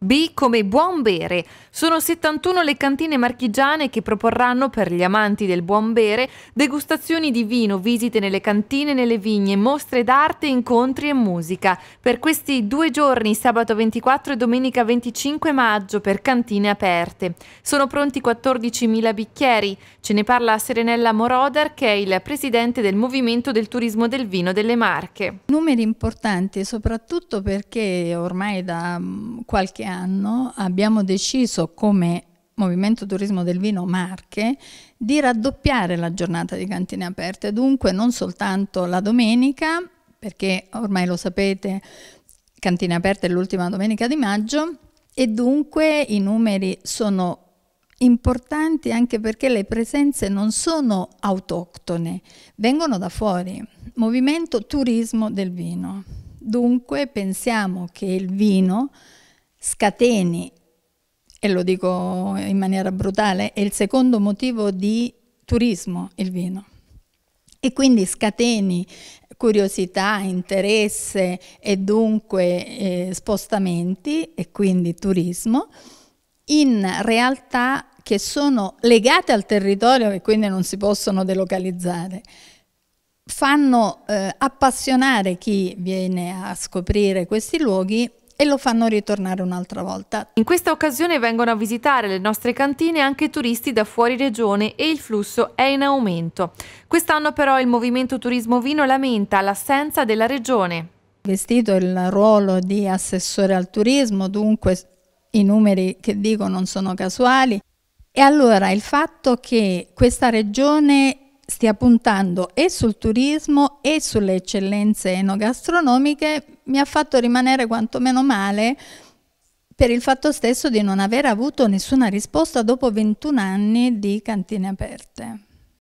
B come buon bere. Sono 71 le cantine marchigiane che proporranno per gli amanti del buon bere degustazioni di vino, visite nelle cantine, nelle vigne, mostre d'arte, incontri e musica. Per questi due giorni, sabato 24 e domenica 25 maggio, per cantine aperte. Sono pronti 14.000 bicchieri. Ce ne parla Serenella Moroder, che è il presidente del Movimento del Turismo del Vino delle Marche. Numeri importanti, soprattutto perché ormai da mm, qualche anno anno abbiamo deciso come Movimento Turismo del Vino Marche di raddoppiare la giornata di cantine aperte, dunque non soltanto la domenica, perché ormai lo sapete, cantine aperte è l'ultima domenica di maggio e dunque i numeri sono importanti anche perché le presenze non sono autoctone, vengono da fuori. Movimento Turismo del Vino. Dunque pensiamo che il vino scateni, e lo dico in maniera brutale, è il secondo motivo di turismo il vino. E quindi scateni curiosità, interesse e dunque eh, spostamenti e quindi turismo in realtà che sono legate al territorio e quindi non si possono delocalizzare fanno eh, appassionare chi viene a scoprire questi luoghi e lo fanno ritornare un'altra volta. In questa occasione vengono a visitare le nostre cantine anche turisti da fuori regione e il flusso è in aumento. Quest'anno però il movimento turismo vino lamenta l'assenza della regione. Vestito il ruolo di assessore al turismo, dunque i numeri che dico non sono casuali. E allora il fatto che questa regione stia puntando e sul turismo e sulle eccellenze enogastronomiche mi ha fatto rimanere quantomeno male per il fatto stesso di non aver avuto nessuna risposta dopo 21 anni di cantine aperte.